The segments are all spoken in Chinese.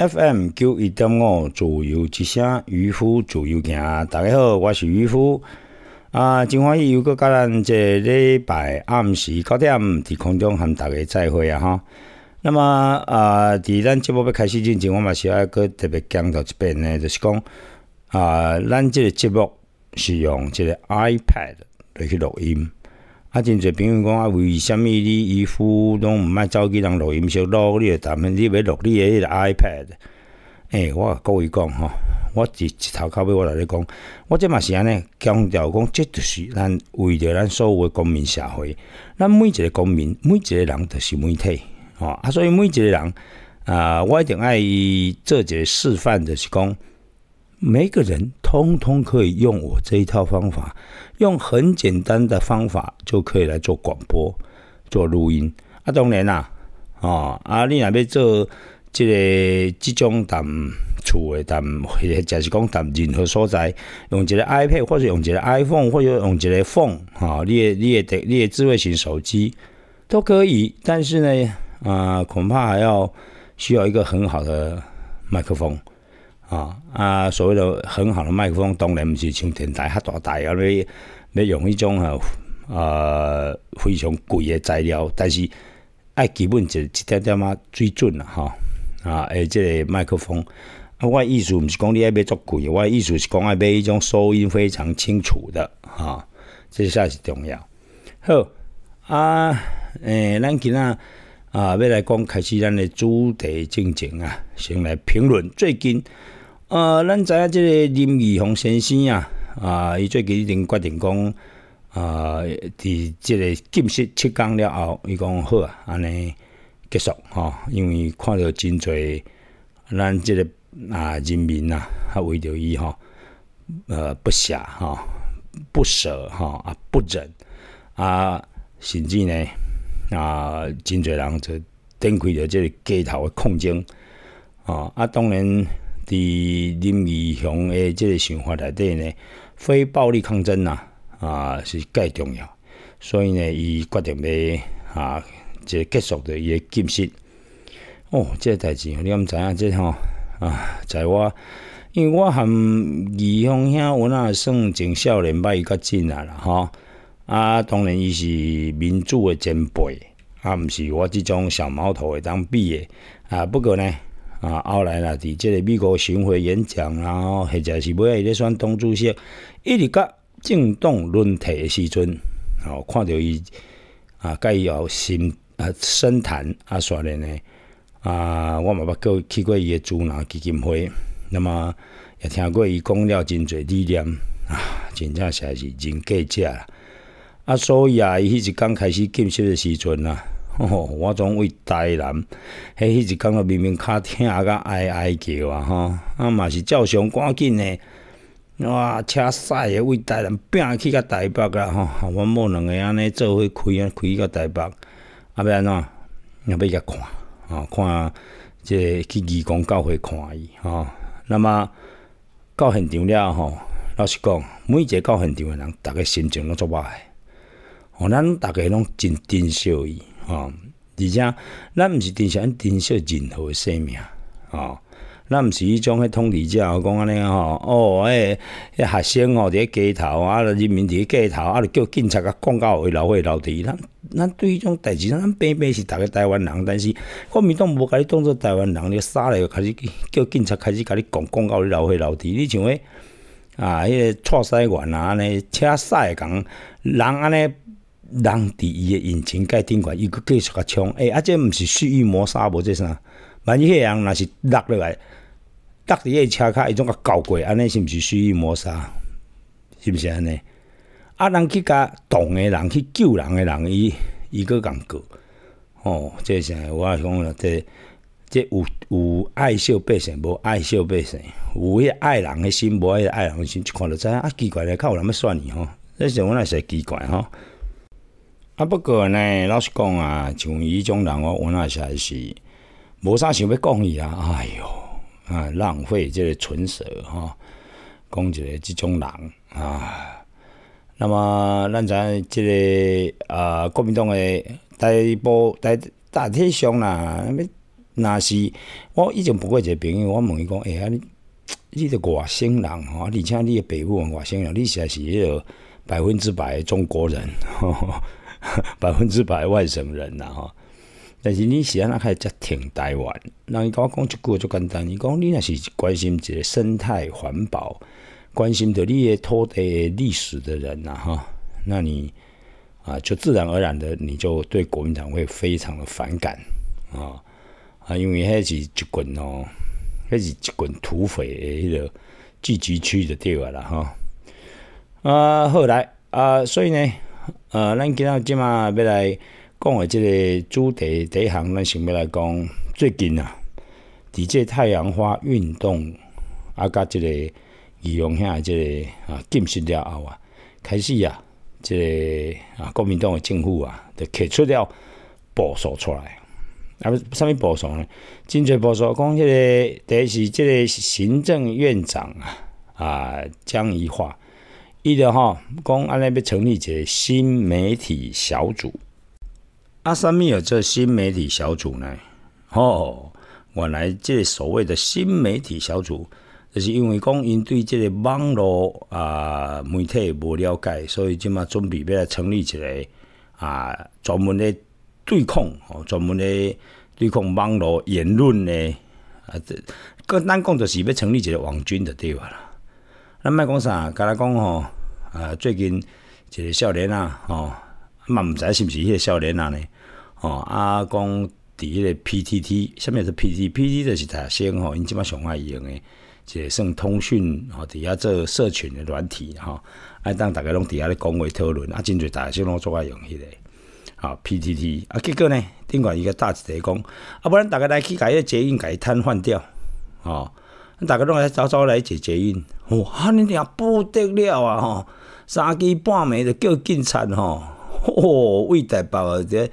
FM 九一点五，自由之声，渔夫自由行。大家好，我是渔夫啊，真欢喜又搁甲咱这礼拜暗时九点，伫空中和大家再会啊哈。那么啊，伫咱节目要开始之前，我嘛是爱搁特别强调一遍呢，就是讲啊，咱这个节目是用这个 iPad 来去录音。真侪朋友讲啊，为什么你衣服拢毋爱走去人录音室录？你谈你要录你诶迄个 iPad？哎，我故意讲吼，我一头靠尾我来咧讲，我即嘛安尼强调讲，这就是咱为着咱所有诶公民社会，咱每一个公民，每一个人都是媒体吼，所以每一个人啊，我一定爱做个示范，就是讲每个人通通可以用我这一套方法。用很简单的方法就可以来做广播、做录音。啊，当然啦，哦，啊，你那边做一个这种谈厝的谈，或者是讲谈任何所在，用一个 iPad，或者用一个 iPhone，或者用一个 phone，啊，你也你也得你也智慧型手机都可以。但是呢，啊，恐怕还要需要一个很好的麦克风。啊！啊，所以的很好的麦克风，当然毋是像天台较大台啊，你你用迄种啊，非常贵诶材料，但是，爱基本就一点点啊，最准啊哈！啊，诶，即个麦克风，我意思毋是讲你爱买足贵，我意思是讲爱买迄种收音非常清楚的，哈，呢下是重要。好，啊，诶，咱今仔啊，要来讲开始咱的主题进程啊，先来评论最近啊，咱知影即个林义鸿先生啊，啊，伊最近已经决定讲啊，伫即个禁食七天了后，伊讲好啊，安尼结束吼，因为看着真侪咱即个啊人民呐，啊为着伊吼，呃，不舍吼，不舍吼，啊，不忍啊，甚至呢。啊，真侪人就展开着即个街头诶抗争啊！啊，当然伫林义雄诶即个想法内底呢，非暴力抗争呐啊是介重要，所以呢，伊决定要啊，即、个结束着伊诶禁食。哦，即个代志，你敢知影？即吼啊，在我，因为我含义雄兄，我那算真少年伊较进来了哈。啊，当然伊是民主的前辈，啊，毋是我即种小毛头会当比诶。啊，不过呢，啊，后来啦，伫即个美国巡回演讲，然后或者是尾下伊咧选党主席，一直甲政党论题诶时阵，哦，看着伊，啊，甲伊有深，啊，深谈啊，所以呢，啊，我嘛捌过去过伊诶主难基金会，那么也听过伊讲了真侪理念，啊，真正实在是真过价啊，所以啊，伊迄日刚开始进修的时阵啊，吼，我总为台南，迄迄日讲啊，明明脚疼啊，甲哀哀叫啊，吼，啊嘛是照常赶紧呢，哇，车驶个为台南拼去甲台北啊，吼，阮某两个安尼做伙开啊，开到台北，啊要安怎？啊要去看，吼，看，即去义工教会看伊，吼，那么到现场了吼，老实讲，每一个到现场的人，逐个心情拢足歹。哦，咱逐个拢真珍惜伊，吼，而且咱毋是珍惜安珍惜任何生命，吼，咱毋是迄种迄种理者，我讲安尼吼，哦，哎，迄学生吼咧街头，啊，人民伫咧街头，啊，叫警察甲管教去楼下楼梯，咱咱对迄种代志，咱平平是逐个台湾人，但是国民党无甲你当做台湾人，你傻来开始叫警察开始甲你讲管教去楼下楼梯，你像个啊，迄个错西元啊，安尼扯西工，人安尼。人伫伊诶引擎盖顶悬伊阁继续甲冲。诶啊，这毋是蓄意谋杀，无这啥？万一迄个人若是落落来，落伫个车卡，伊种甲搞过，安尼是毋是蓄意谋杀？是毋是安尼？啊，人去甲动诶人去救人诶人，伊伊阁共个。哦，即个生我讲了，这这有有爱惜百姓，无爱惜百姓。有迄爱人诶心，无个爱人诶心，就看着知影啊。奇怪咧，较有人要算你吼？这是我也是奇怪吼。啊，不过呢，老实讲啊，像伊种人我我也是，无啥想要讲伊啊，哎哟，啊浪费这个唇舌吼，讲一个即种人啊。那么咱咱即个呃，国民党诶，大部大大体上啦，那是我以前不过一个朋友，我问伊讲，哎，你你是外省人啊，而且你爸母外省人，你实在是落百分之百中国人。百分之百外省人呐吼。但是你安怎开始在挺台湾，那你跟我讲一句就简单，你讲你若是关心这生态环保、关心的、历史的人呐哈，那你啊就自然而然的你就对国民党会非常的反感啊啊，因为那是，一群哦，那是一群土匪的聚集区的地儿了哈啊，后来啊，所以呢。呃，咱今仔即马要来讲的即个主题第一项，咱想要来讲最近啊，伫这太阳花运动啊，甲即个宜勇下个啊，禁实了后啊，开始啊，即个啊，国民党诶政府啊，就提出了部署出来，啊，啥物部署呢？真侪部署讲，迄个第是即个行政院长啊，啊，江宜桦。记得哈，讲安尼要成立一个新媒体小组。阿三米尔这新媒体小组呢，吼，原来这所谓的新媒体小组，就是因为讲因对这个网络啊媒体无了解，所以即嘛准备要来成立一个啊专门的对抗吼，专门的对抗网络言论的啊。搿咱讲就是要成立一个网军的对伐啦。咱卖讲啥，甲咱讲吼。啊，最近一个少年啊，吼，嘛毋知是毋是迄个少年啊呢，哦，啊讲伫迄个 P T T，什物是 P T P T，就是台生吼，因即马上爱用诶，一个算通讯吼，伫遐做社群诶软体吼，啊，当逐个拢伫遐咧讲话讨论，啊真侪台生拢做爱用迄个，啊 P T T，啊结果呢，顶管一个大一个讲，啊，不然大家来去改个捷运改瘫痪掉，吼，大家拢来早早来解捷运，哇，你俩不得了啊吼！三更半夜就叫警察吼，哦，为台北这，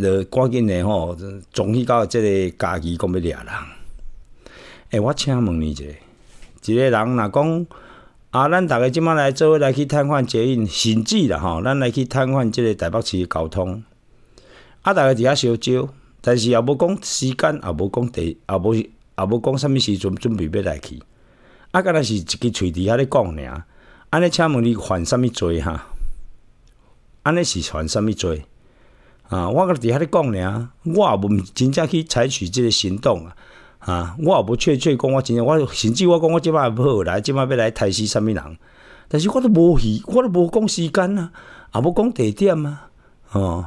就赶紧的吼，冲去到即个家己讲要抓人。欸，我请问你一下，一个人若讲啊，咱逐个即摆来做来去探访捷运甚至啦吼，咱来去探访即个台北市的交通。啊，逐个伫遐烧酒，但是也无讲时间，也无讲地，也无也无讲啥物时阵准备要来去。啊，敢若是一支喙伫遐咧讲尔。安尼请问你犯什么罪哈？安尼是犯什么罪？啊，我阁伫遐咧讲咧，我也无真正去采取即个行动啊！啊，我也无确切讲，我真正我甚至我讲我即摆要好来，即摆要来害死什么人？但是我都无去，我都无讲时间啊，也无讲地点啊，哦。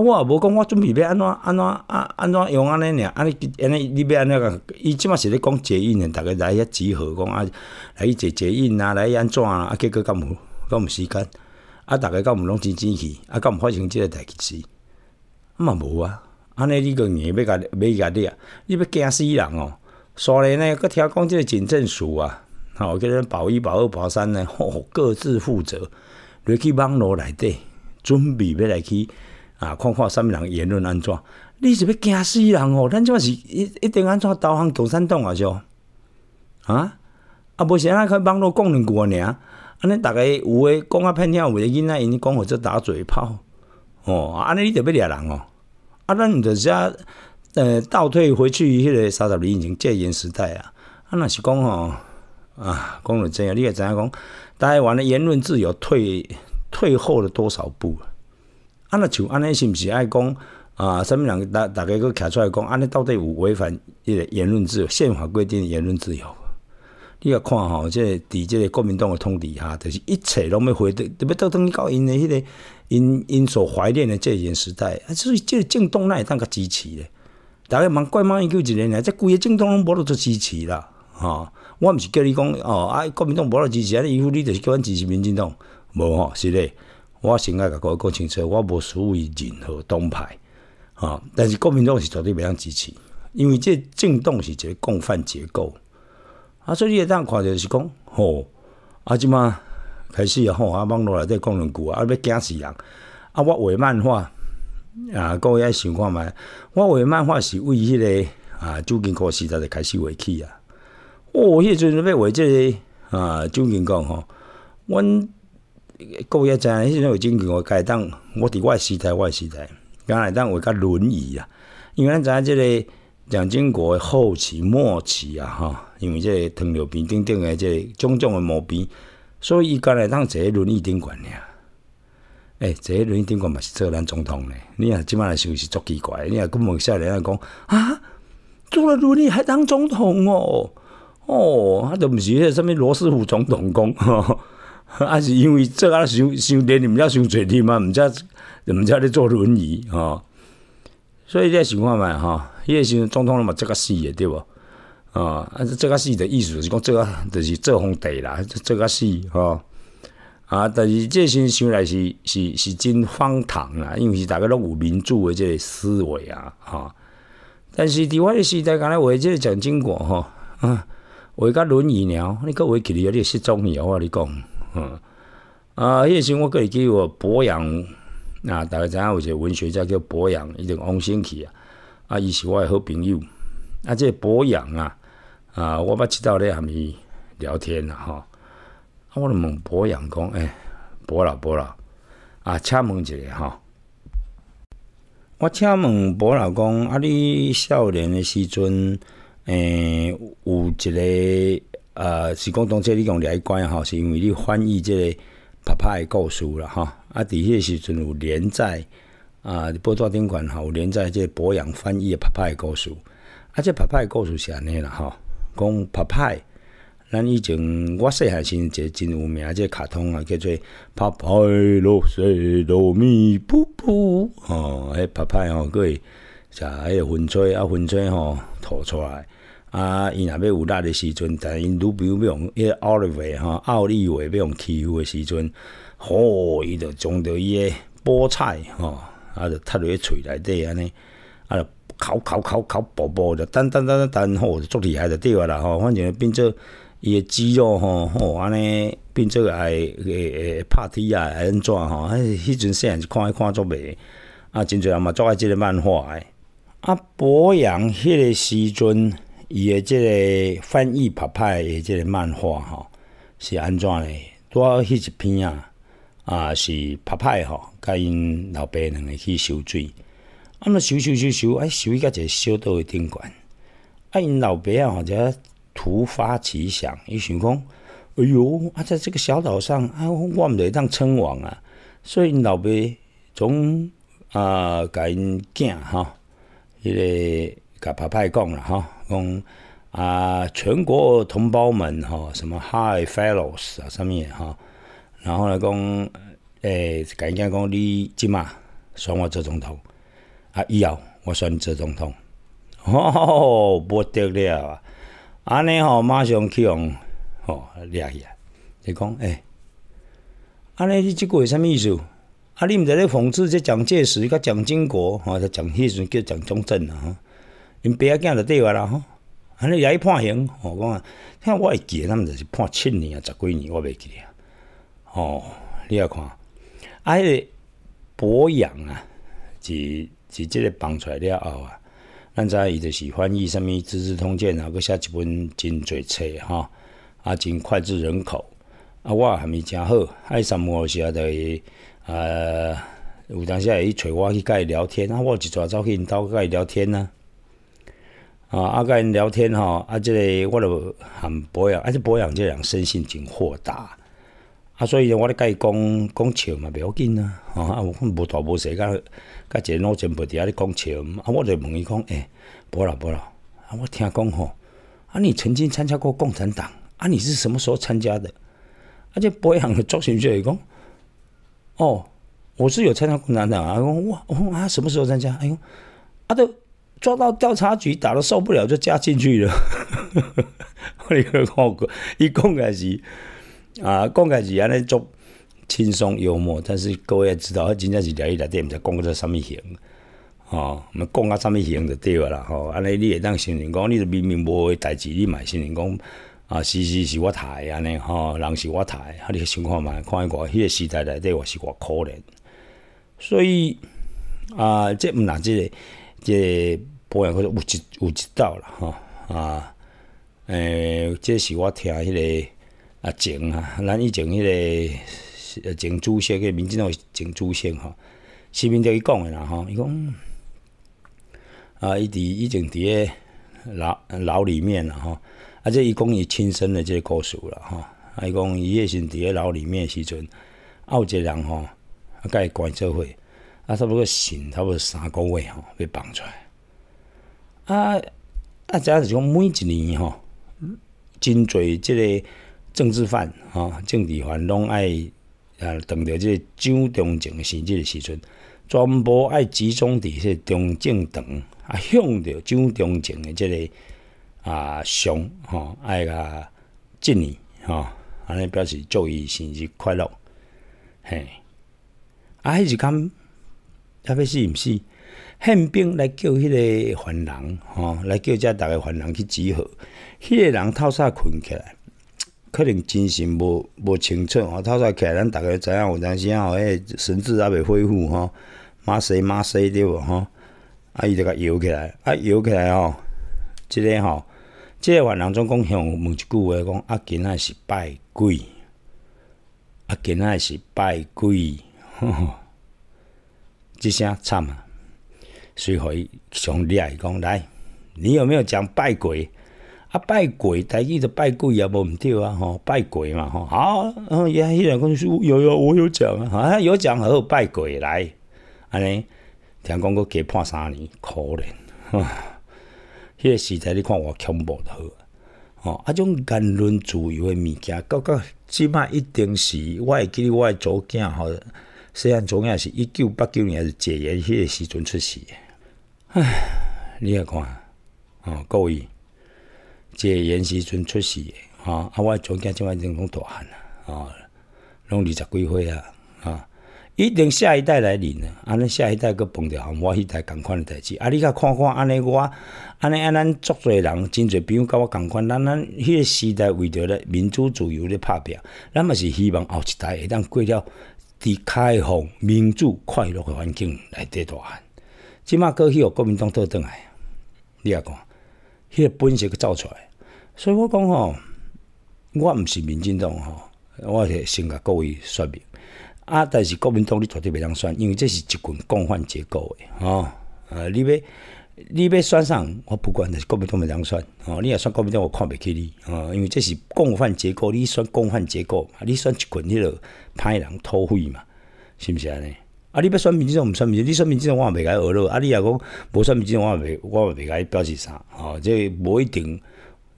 我也无讲我准备要安怎安怎啊？安怎用安尼尔，安尼，安尼，你要安尼个？伊即马是咧讲捷运诶，逐个来遐集合，讲啊来去坐捷运啊，来去安怎啊？啊，结果敢无敢无时间？啊，逐个敢无拢真整去？啊，敢无发生即个代志？嘛无啊！安尼你过硬要甲要甲你啊？你要惊死人哦！所以呢，佮听讲即个警政署啊，吼叫做保一保二保三呢，吼各自负责，入去网络内底准备要来去。啊，看看上面人言论安怎？你是要惊死人哦！咱就是一一定安怎导航共产党啊？是？啊？啊！无是安尼去网络讲两句尔。安尼逐个有诶讲啊骗听，有诶囡仔因讲互做打嘴炮。哦，啊，安尼你着要掠人哦。啊，咱毋着是呃倒退回去迄个三十年以前戒严时代啊？啊，若是讲哦啊，讲着这样？你会知影讲？台湾的言论自由退退后了多少步？安若像安尼是毋是爱讲啊？啥物人大大个佫看出来讲，安尼到底有违反迄个言论自由宪法规定的言论自由？你若看吼，即个伫即个国民党诶通治下，就是一切拢要回的，着要倒转去到因的迄个因因所怀念的即个时代。啊，所以即个政党哪会当甲支持咧？大家茫怪茫研究一年年，即规个政党拢无落做支持啦。吼，我毋是叫你讲哦，啊，国民党无落支持，以副你就是叫阮支持民进党，无吼，是咧。我先爱甲各位讲清楚，我无属于任何党派，啊！但是国民党是绝对袂当支持，因为这政党是一个共犯结构。啊，所以会当看着是讲，吼，啊，即嘛开始吼，啊，网络内底讲两句啊，要惊死人。啊，我画漫画，啊，各位想看觅，我画漫画是为迄个啊，周竟国时代就开始画起啊。哦，迄阵要画即、个啊，周竟国吼，阮。过一阵，那时候有蒋经我该当我伫我时代，我外时代，刚来当有个轮椅啊，因为咱知即个蒋经国后期末期啊，哈，因为即糖尿病等等的即种种的毛病，所以伊刚来当坐轮椅顶管咧。诶坐轮椅顶管嘛是做咱总统咧，你啊即马来想是足奇怪，你啊根本笑人来讲啊，坐了轮椅还当总统哦，哦，他都毋是迄个什么罗斯福总统公。啊是因为做啊想想济你毋知想济你嘛毋知你毋知咧做轮椅吼所以你会想看觅吼迄个时阵总统嘛做甲死诶对无吼啊做甲死的意思就是讲做啊就是做皇帝啦做甲死吼啊但是即个时阵想来是是是真荒唐啊，因为是大家拢有民主诶即个思维啊吼但是伫我诶时代敢若画即个奖金果吼啊画甲轮椅了你搁画起你你会失踪去啊我你讲啊，迄时我会记我博洋，啊，大家知影有一个文学家叫博洋，伊定王兴去啊，啊，伊是我诶好朋友，啊，这博、個、洋啊，啊，我捌即到咧含伊聊天啊、吼，啊，我就问博洋讲，诶、欸，博老博老，啊，请问一下吼、我请问博老讲，啊，你少年诶时阵，诶、有一个。呃，是讲当初你讲来乖吼，是因为你翻译这个拍拍的故事了吼。啊，伫迄个时阵有连载啊，报袋顶款吼，有连载这博洋翻译的拍拍的故事。啊，这拍拍的故事是安尼啦？吼，讲拍啪，咱以前我细汉时一个真有名这卡通啊，叫做拍啪罗西多米布布哦，哎，拍啪吼，佮会食迄个粉嘴啊，粉水吼吐出来。啊，伊若欲有力的时阵，但伊朋友欲用迄个奥利维吼，奥利维要用欺负的时阵，吼，伊就将着伊诶菠菜吼，啊，就塞落去喙内底安尼，啊，烤烤烤烤爆爆，就等等等等等，吼，足厉害的对啊啦，吼，反正变做伊诶肌肉吼，吼安尼变做个会会拍铁啊，安怎吼？迄迄阵细汉是看伊看做袂，啊，真侪人嘛足爱即个漫画诶。啊，博洋迄个时阵。伊诶，即个翻译拍派诶，即个漫画吼是安怎呢？我迄一篇啊，啊是拍派吼，甲因老爸两个去修水，啊那修修修修，哎，修伊家一个小岛诶，顶悬。啊因老爸啊吼，者突发奇想，伊想讲，哎哟，啊在这个小岛上啊，我著会当称王啊，所以老爸总啊甲因囝吼迄个。甲拍拍讲啦吼，讲啊，全国同胞们吼，什么 Hi fellows 啊，上面吼，然后来讲诶，赶紧讲，你即嘛选我做总统，啊，以后我选你做总统，哦，不得了，啊！安尼吼，马上去用，吼，掠起来，你讲诶，安尼你即句话啥物意思？啊，你毋知咧讽刺即蒋介石甲蒋经国，吼，就蒋迄时阵叫蒋中正啊。吼。因爸仔囝就对我啦吼，安尼来判刑，我讲啊，听我会记，他们就是判七年啊，十几年，我袂记啊。哦，你要看，啊，迄个博洋啊，是是即个放出来了后啊，咱知伊就是翻译什物资治通鉴》，啊，阁写一本真济册吼，啊，真脍炙人口。啊，我还没诚好，啊，什时啊着的，呃，有当时会去揣我去甲伊聊天啊，我一逝走去因兜甲伊聊天啊。啊，阿跟人聊天吼，啊，即个我就喊保养，而且伯养这个人生性真豁达，啊，所以我咧跟伊讲讲笑嘛，袂要紧啊，吼，啊，我看无大无小，甲，甲一个老前辈伫遐咧讲笑，啊，我就问伊讲，诶，无啦无啦，啊，我听讲吼，啊，你曾经参加过共产党，啊，你是什么时候参加的？而且保养的造型就来讲，哦，我是有参加共产党啊，我，啊，什么时候参加？哎呦，啊都。抓到调查局打都受不了，就加进去了。我看讲一讲开始啊，讲开始，安尼做轻松幽默，但是各位也知道，真正是聊一聊天，毋知讲个做啥物型吼，唔讲啊啥物型就对啦吼。安尼你会当承认讲，你就明明无诶代志，你嘛承认讲啊，是是是我诶安尼吼，人是我抬，啊，你想看嘛，看我过，迄个时代内底我是我可怜。所以啊，这毋但知个。即个保也可有一有一道啦吼啊！诶，这是我听迄个啊，前啊，咱以前迄个前主席，个民进党前主席吼，视频就伊讲诶啦吼，伊讲啊，伊伫以前伫个牢牢里面啦吼，啊，这伊讲伊亲身的这个故事啦，吼，伊讲伊迄时伫咧牢里面时阵，啊，有一个人吼，啊，甲伊关做伙。啊，差不多刑差不多三个月吼被放出来。啊，啊，就是讲每一年吼，真侪即个政治犯吼、政治犯拢爱啊，等到即张中敬生日时阵，全部爱集中伫个中正堂啊，向着张中正的即个啊上吼，爱甲敬礼吼，安尼表示祝伊生日快乐。嘿，啊，迄是讲。要别是，毋是宪兵来叫迄个犯人，吼，来叫遮逐个犯人去集合。迄个人透早困起来，可能精神无无清楚吼，透早起来，咱逐个知影有当时吼，迄神志还未恢复吼，马西马西对无哈。啊，伊就甲摇起来，啊，摇起来哦。即个吼，即个犯人总共向问一句话，讲啊，今仔是拜鬼，啊，今仔是拜鬼，吼。即声惨啊！随互伊上厉害，讲来，你有没有讲拜鬼？啊，拜鬼，台是着拜鬼也无毋对啊！吼，拜鬼嘛！吼，好，嗯，伊人讲有有，我有讲啊，有讲，好拜鬼来，安尼，听讲阁加判三年，可怜！哈，迄个时代你看我怖无好，吼，啊种言论自由的物件，到到即摆一定是我会记得我祖囝吼。虽然重要是，一九八九年是解严迄个时阵出诶，唉，你也看，哦，各位，解严时阵出诶吼，啊，我全家即环境拢大汉啦，哦，拢二十几岁啊，啊，一定下一代来认啊，安尼下一代搁碰到啊，我迄代共款诶代志，啊，你甲看看安尼我，安尼啊，咱足侪人真侪，朋友甲我共款，咱咱迄个时代为着咧民主自由咧拍拼，咱嘛是希望后一代会当过了。伫开放、民主、快乐诶环境来底大汉，即卖过去哦，国民党倒转来，你啊讲，迄个本色佮走出来，所以我讲吼，我毋是民进党吼，我是先甲各位说明，啊，但是国民党你绝对袂当选，因为这是一群共犯结构诶吼，呃，你要。你要选上我不管是国民党袂怎选。哦？你也选国民党，我看袂起你哦。因为这是共犯结构，你选共犯结构，你选一群迄落歹人土匪嘛，是不是安尼？啊，你要选民主党唔选民主，你选民主党我也袂解恶咯。啊，你也讲无选民主党我也袂，我也袂解表示啥哦。即无一定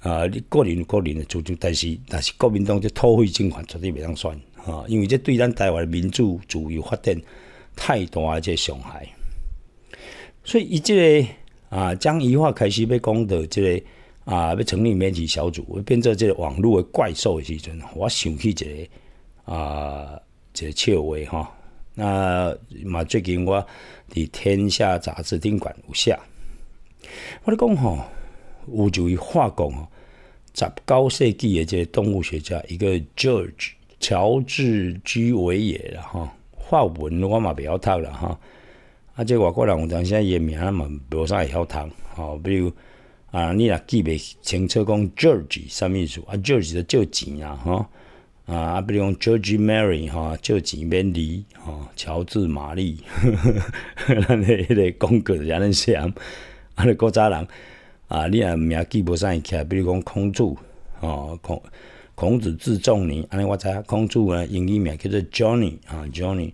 啊，你个人有个人的主张，但是但是国民党即土匪政权绝对袂当选。哦，因为即对咱台湾民主自由发展太大诶，即伤害，所以伊即个。啊，将一句话开始被讲到这个啊，要成立媒体小组，变成这个网络的怪兽的时阵，我想起一个啊，一个笑话哈。那嘛，最近我伫天下杂志顶馆有下，我咧讲吼，有著一化工吼，十九世纪的这动物学家一个 George 乔治居维也啦哈，发文我嘛不要读了哈。啊，即外国人，有们时伊诶名嘛无啥会晓读，吼，比如啊，你若记袂清楚讲 George 啥意思？啊，George 就借钱啊，吼啊，比如讲 George Mary 哈，借钱免利，吼、乔治玛丽，呵呵呵呵，咱迄个讲过是安尼写，啊，你古早人啊，你若名记无会起，来，比如讲孔子，吼孔孔子字仲尼，安尼我知，影，孔子啊英语名叫做 Johnny 啊，Johnny，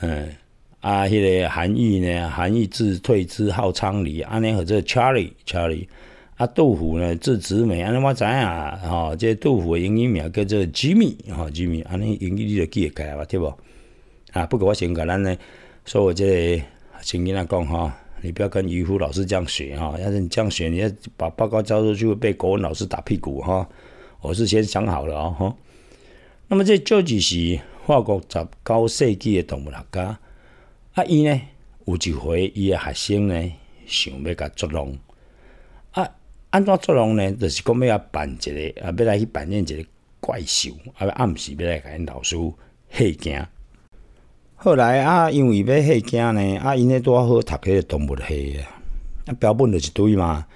嗯。啊，迄个韩愈呢？韩愈字退之，号昌黎。安尼和这 Charlie，Charlie。啊，杜甫呢，字子美。安尼我知影吼，这杜甫的英语名叫做 Jimmy，吼 Jimmy。安尼英语你就记得开吧，对不？啊，不过我先讲咱呢，说我这，个先跟他讲哈，你不要跟渔夫老师这样学哈，要是你这样学，你要把报告交出去，被国文老师打屁股哈。我是先想好了啊，哈。那么这这就是法国在高世纪的动物学家。啊！伊呢，有一回，伊诶学生呢，想要甲捉弄。啊，安怎捉弄呢？就是讲要啊扮一个，啊要来去扮演一个怪兽。啊，暗时要来甲因老师吓惊。后来啊，因为要吓惊呢，啊，因拄多好读迄个动物吓啊，啊，标本就一堆嘛。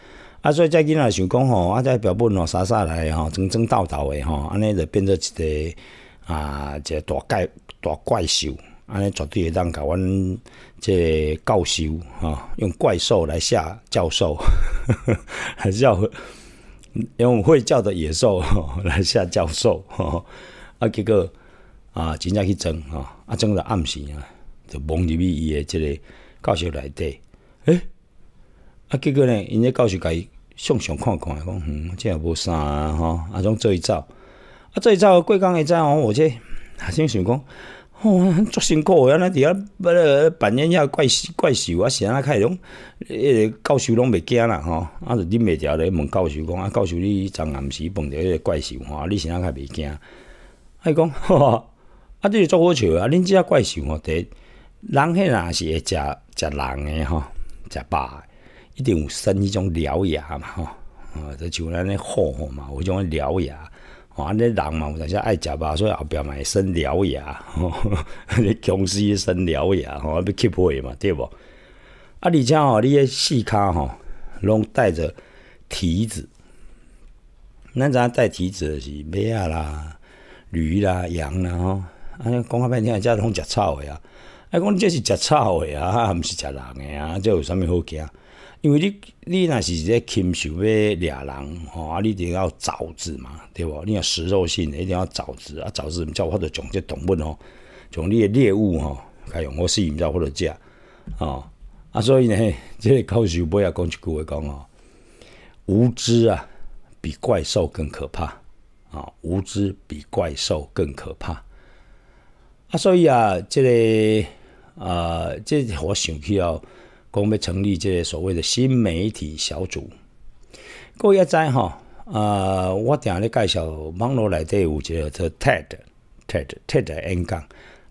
啊，所以再囡仔想讲吼，啊，再标本哦，沙沙来吼，整整斗斗的吼，安尼就变做一个啊，一个大怪大怪兽。安尼绝对会当甲阮即教授吼，用怪兽来吓教授，还是要用会叫的野兽来吓教授。啊，结果啊，真正去争吼，啊争到暗时啊，就蒙入去伊的即个教授内底。诶，啊结果呢，因迄教授家想想看看，讲嗯，这也无啥啊，啊种做一走啊做一走过刚会知哦，我啊，先想讲。哦，足辛苦，安咱伫遐要扮演遐怪怪兽，啊是啊，开种，迄个教授拢袂惊啦，吼！啊就忍袂住咧问教授讲，啊教授，你昨暗时碰着迄个怪兽，啊，你是尼开袂惊？伊讲，啊，这是足好笑啊！恁只怪兽吼，得，人迄若是会食食人诶，吼，食诶，一定有生迄种獠牙嘛，吼！啊，就像咱咧虎吼嘛，有种獠牙。安尼人嘛，有阵时爱食肉，所以后壁嘛会生獠牙，吼、你僵尸生獠牙，吼，要吸血嘛，对无啊，而且吼，你诶四骹吼，拢带着蹄子。咱知影带蹄子是马啦、驴啦、羊啦，吼，安尼讲较半天，遮拢食草的啊，啊，讲这是食草的啊，毋是食人诶啊，这有啥物好惊？因为你，你若是咧亲想要掠人，吼啊，你一定要爪子嘛，对无？你若食肉性的一定要爪子啊，爪子则有法度从这动物吼，从你的猎物吼，用我毋知有法度食吼。啊，所以呢，这个高手不要讲一句话讲吼，无知啊，比怪兽更可怕啊，无知比怪兽更可怕啊，所以啊，这个啊，这我想起哦。讲要成立这所谓的新媒体小组，各位一知哈，呃，我定咧介绍网络内底有一个叫 TED，TED，TED 的 N 讲，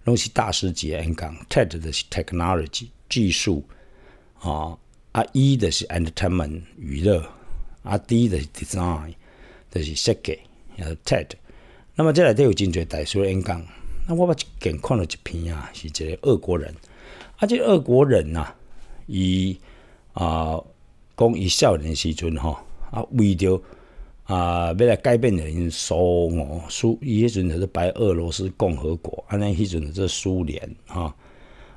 拢是大师级的 N 讲。TED 的是 technology 技术啊，啊 E 的是 entertainment 娱乐啊，D 的是 design，这是设计。TED，那么这内底有真多大数 N 讲，那我把一眼看了，一篇啊，是一个俄国人，啊，这俄国人呐。伊啊，讲伊少年时阵吼，啊为着啊要来改变因苏俄苏，伊迄阵就是白俄罗斯共和国，安尼迄阵就是苏联，吼，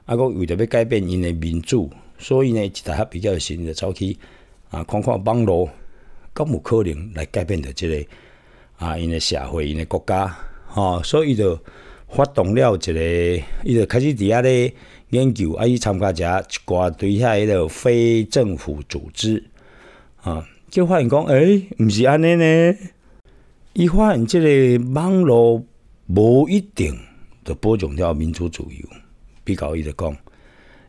啊，讲为着要改变因的民主，所以呢，一大比较新的早期啊，看看网络，更有可能来改变着即个啊因的社会，因的国家，吼，所以伊就发动了一个，伊就开始伫遐咧。研究啊，伊参加者一寡对遐迄个非政府组织啊，就发现讲，诶毋是安尼呢。伊发现即个网络无一定着播种着民主自由，比较伊就讲，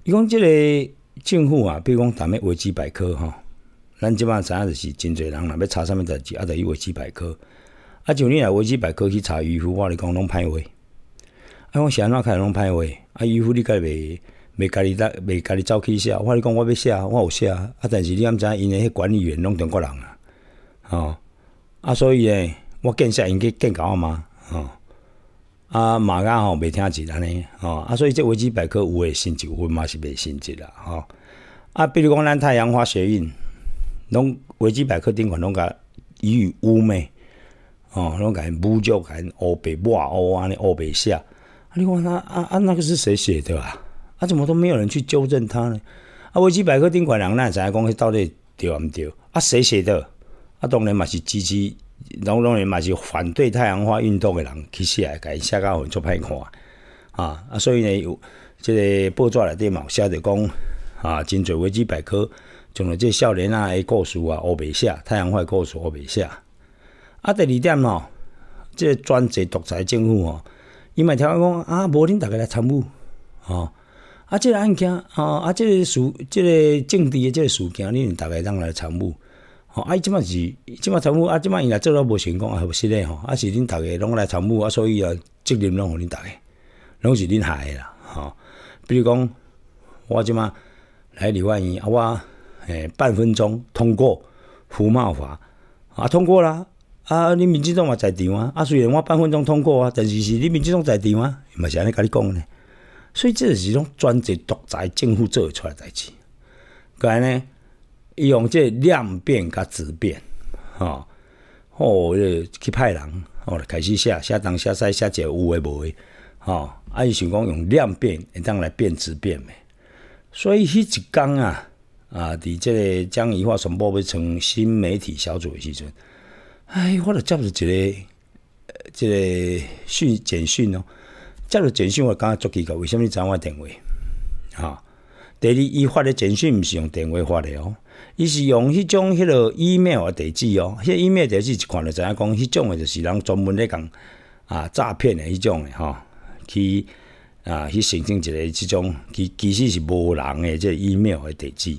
伊讲即个政府啊，比如讲下面维基百科吼，咱即摆知影下是真侪人，若要查啥物代志，啊，得去维基百科。啊，就你来维基百科去查渔夫我你讲拢歹话。啊！我安怎开拢歹话，啊！衣服你该袂袂家己搭，袂家己走去写。我话你讲，我要写，我有写。啊！但是你唔知，因诶迄管理员拢中国人啊，吼！啊，所以诶，我见写因计见搞阿妈，吼！啊，马家吼袂听字安尼，吼！啊，所以这维基百科有诶升质，有嘛是袂升质啦，吼！啊，比如讲咱太阳花学运，拢维基百科顶款拢甲伊有污蔑，吼拢甲侮污甲因乌白抹，乌安尼乌白写。你看，他啊啊，那个是谁写的啊？啊，怎么都没有人去纠正他呢？啊，维基百科顶管两个那，才讲到底对毋对？啊，谁写的？啊，当然嘛是支持，当然嘛是反对太阳花运动的人去写，改写稿出歹看啊啊！所以呢，有这个报纸内底嘛写著讲啊，真侪维基百科从这少年啊的故事啊，乌袂写太阳花的故事，乌袂写。啊，第二点哦，这专制独裁政府哦。伊嘛听我讲啊，无恁逐个来参与，吼啊！这个案件，吼啊！这个事，这个政治的即个事件，恁逐个人来参与，吼！啊！即摆是即摆参与，啊！即摆伊若做了无成功，啊，无实嘞，吼！啊，是恁逐个拢来参与，啊，所以啊，责任拢互恁逐个，拢是恁害啦，吼！比如讲，我即摆来万法院，我诶半分钟通过福茂法，啊，通过啦。啊！你民主党嘛在场啊！啊，虽然我半分钟通过啊，但是是你们民主党在场啊，嘛是安尼甲你讲个呢。所以这是种专制独裁政府做出来代志。个呢，伊用这量变甲质变，吼，哦，去派人，吼、哦，开始写，写东写西写者有诶无诶，吼，啊伊想讲用量变，会当来变质变诶。所以迄一工啊，啊，伫即个将伊话传播要成新媒体小组诶时阵。哎，我就接到一个，一个讯简讯哦，接到简讯我感觉足奇怪，为什么你找我电话？哈，第二伊发的简讯毋是用电话发的哦，伊是用迄种迄落 email 的地址哦，迄 email 地址一看就知影讲迄种的，就是人专门咧讲啊诈骗的迄种的哈，去啊去形成一个即种，其其实是无人的个 email 的地址。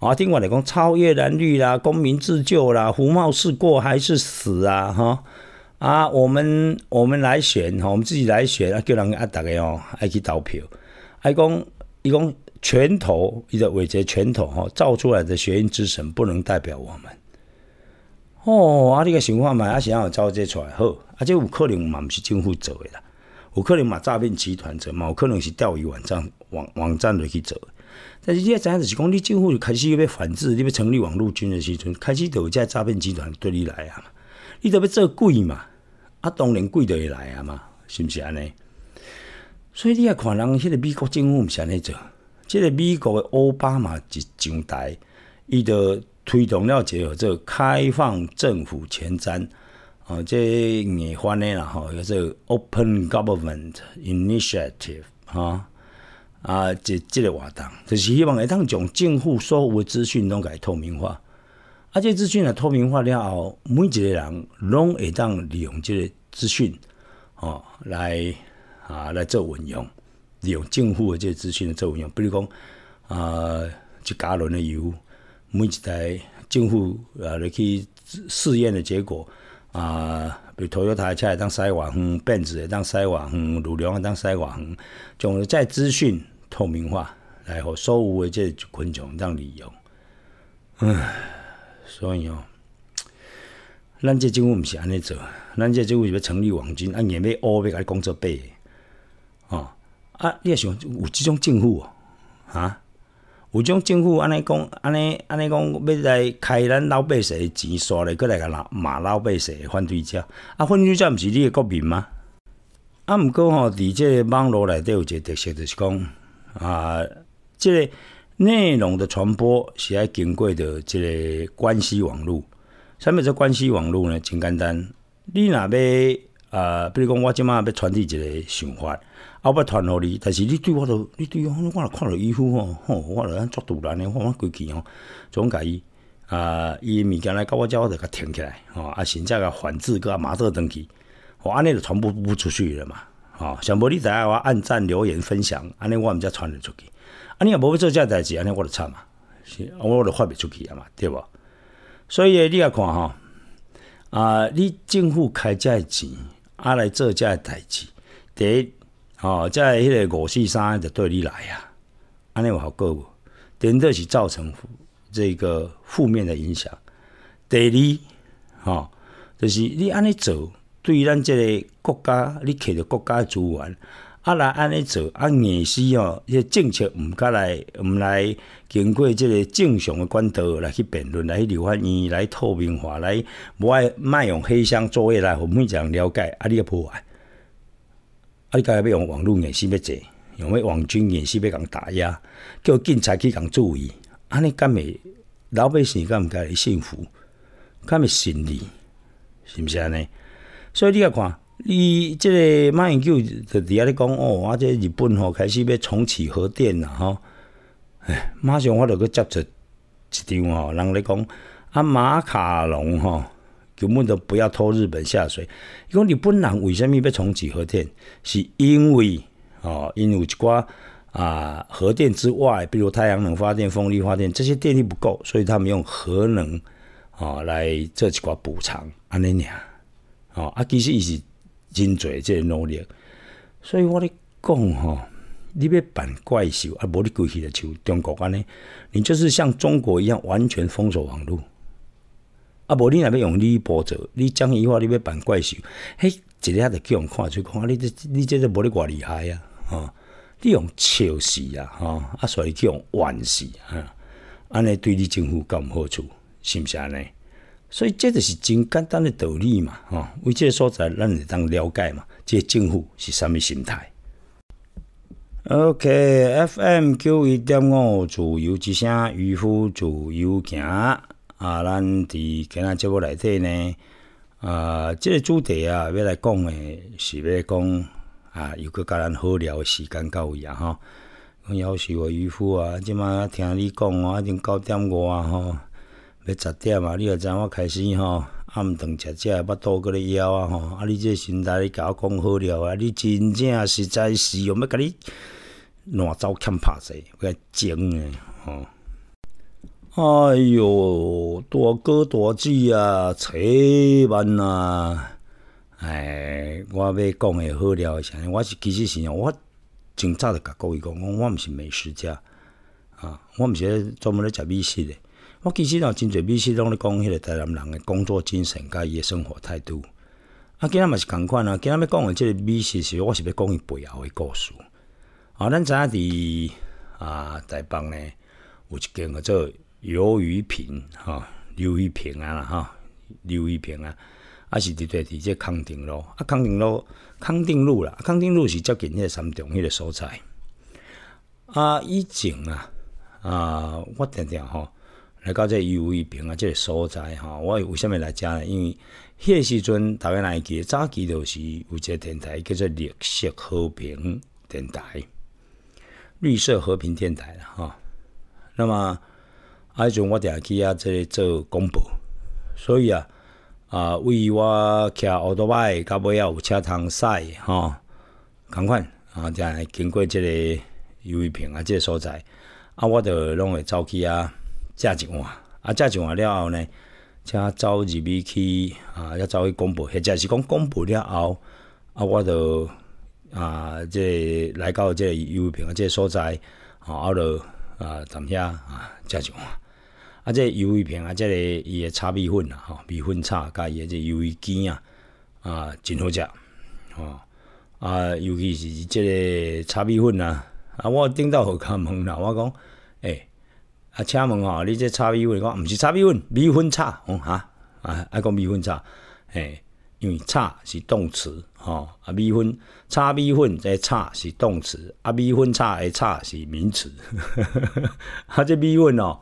啊！听我来讲，超越蓝绿啦，公民自救啦，胡茂是过还是死啊？哈！啊，我们我们来选，我们自己来选啊，叫人啊，大家哦，爱去投票。爱讲，伊讲拳头，伊着为者拳头哈，造出来的学院之神不能代表我们。哦，啊，你个想法嘛，是想要造这出来好，啊，这有可能嘛，毋是政府做的啦，有可能嘛，诈骗集团做嘛，有可能是钓鱼网站网网站的去做。但是你知影，就是讲，你政府就开始要反制，你要成立网络军的时候，开始就有些诈骗集团对你来啊嘛，你都要做鬼嘛，啊，当然鬼都会来啊嘛，是不是安尼？所以你也看人，迄个美国政府毋是安尼做，即个美国的奥巴马一上台，伊就推动了个合做开放政府前瞻，哦，这硬翻的啦吼，叫做 Open Government Initiative 啊。啊，即即个活动就是希望会当将政府所有的资讯拢改透明化，啊，即资讯啊透明化了后，每一个人拢会当利用即个资讯，哦，来啊来做运用，利用政府嘅即资讯来做运用，比如讲啊，一加仑的油，每一台政府啊嚟去试验的结果，啊，比如头油台车来当筛网，辫子当筛网，乳娘当筛网，从在资讯。透明化来，互所有的这昆虫让利用。唉，所以哦，咱这政府毋是安尼做，咱这政府是要成立网军，啊，硬要乌要你工作白。哦，啊，你也想有即种政府哦？啊，有种政府安尼讲，安尼安尼讲，要来开咱老百姓的钱，刷来过来甲老骂老百姓反对者，啊，反对者毋是你的国民吗？啊，毋过吼，伫即个网络内底有一个特色，就是讲。啊，即个内容的传播是爱经过的即个关系网络。啥物叫关系网络呢？真简单，你若要啊，比如讲我即马要传递一个想法，我要传互你，但是你对我都你对我，我看了伊服吼，吼，我了作突然的，我归去吼，总改伊啊，伊物件来到我，遮，我着甲停起来吼，啊，现在甲反制甲马特登去，吼，安尼就传播不出去了嘛。哦，像无你知影我按赞、留言、分享，安尼我毋才传得出去。安尼也无要做遮代志，安尼我就惨啊，是，我就发袂出去啊嘛，对无？所以你也看吼啊，你政府开这钱，啊来做遮代志，第，一，哦，在迄个五四三就对立来啊，安尼有效果无？顶于是造成这个负面的影响。第二，吼，就是你安尼做。对咱即个国家，你摕着国家资源，啊来安尼做，啊硬戏哦，个政策毋敢来，毋来经过即个正常的管道来去辩论，来去留翻伊，来透明化，来无爱卖用黑箱作业来互每一人了解，啊你也破坏，啊你该要要用网络硬是要做，用咩网军硬戏要人打压，叫警察去人注意，安尼干会老百姓干毋敢该幸福，干会心理，是毋是安尼？所以你要看，你这个马英九在伫遐咧讲哦，啊，这日本吼开始要重启核电了吼，哎，马上我就去接触一张吼，人咧讲啊，马卡龙吼根本都不要拖日本下水。伊讲日本人为什么要重启核电？是因为哦，因为一寡啊，核电之外，比如太阳能发电、风力发电这些电力不够，所以他们用核能啊来这几寡补偿安尼样。哦，啊，其实伊是真侪，即个努力，所以我咧讲吼，你要扮怪兽，啊，无你过去就像中国安尼，你就是像中国一样完全封锁网络，啊，无你若要用你波折，你讲伊句话你要扮怪兽，嘿，一个啊，得叫用看出看，你这你这都无你偌厉害啊，吼，你用笑死啊，吼啊，所以叫用玩死，啊，安尼对你政府干唔好处，是毋是安尼？所以这就是真简单的道理嘛，吼，为这个所在，咱会当了解嘛。这政府是啥物心态？OK，FM 九一点五，自由之声，渔夫自由行。啊，咱伫今日节目内底呢，啊，这个主题啊要来讲的，是要讲啊，有个甲咱好聊的时间到位啊吼，讲又是我渔夫啊，即马听你讲啊，经九点五啊吼。要十点啊！你又知我开始吼，暗顿食食，巴肚嗰咧枵啊吼，啊你这身材你甲我讲好料啊！你真正实在是用要甲你乱糟欠拍甲伊整诶吼！哎哟，大哥大姐啊，菜慢啊，哎，我要讲诶好料是安尼，我是其实是我真早著甲各位讲，我我毋是美食家啊，我毋是专门咧食美食诶。我其实有真侪美食，拢伫讲迄个台南人诶工作精神，甲伊诶生活态度。啊，今仔嘛是共款啊。今仔要讲诶即个美食，是我是要讲伊背后诶故事。啊，咱影伫啊台北呢，有一间叫做鱿鱼坪吼，鱿鱼坪啊啦，吼，鱿鱼片啊，啊是伫在伫即康定路，啊康定路，康定路啦，康定路是接近迄个三中迄个所在。啊，以前啊，啊，我听听吼。来到这尤一平啊，这个所在哈，我为啥物来遮呢？因为迄个时阵大概来记早期就是有一个电台叫做绿色和平电台，绿色和平电台了哈。那么，啊，迄阵我定去啊，这里做广播，所以啊啊，为我骑奥托拜，到尾啊有车通驶哈，咁款啊，定系经过这个尤一平啊，这个所在啊，我得拢会走去啊。食一碗，啊，食一碗了后呢，才走入去啊，才走去公布。或者是讲公布了后，啊，我就啊，这来到这油饼啊，这所在啊，啊，啊，站遐啊，食一碗。啊，这油饼啊，这个伊个炒米粉啊，吼，米粉炒加伊个油鱼羹啊，啊，真好食，吼啊，尤其是这炒米粉啊，啊，我顶到有甲问啦，我讲。啊，请问哦，你这炒米粉讲毋是炒米粉，米粉炒，哈啊，爱讲米粉炒，诶，因为炒是动词，吼啊，米粉炒米粉再炒是动词，啊，米粉炒的炒是名词。啊，这米粉哦，